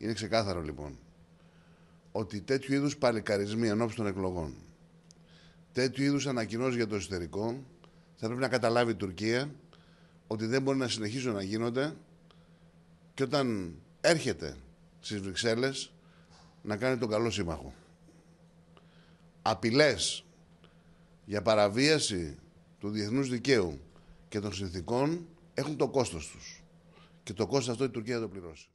Είναι ξεκάθαρο λοιπόν ότι τέτοιου είδους παλικαρισμοί ενώπιση των εκλογών, τέτοιου είδους ανακοινώσεις για το εσωτερικό, θα πρέπει να καταλάβει η Τουρκία ότι δεν μπορεί να συνεχίσουν να γίνονται και όταν έρχεται στις Βρυξέλλες να κάνει τον καλό σύμμαχο. Απειλές για παραβίαση του διεθνούς δικαίου και των συνθήκων έχουν το κόστος τους. Και το κόστος αυτό η Τουρκία θα το πληρώσει.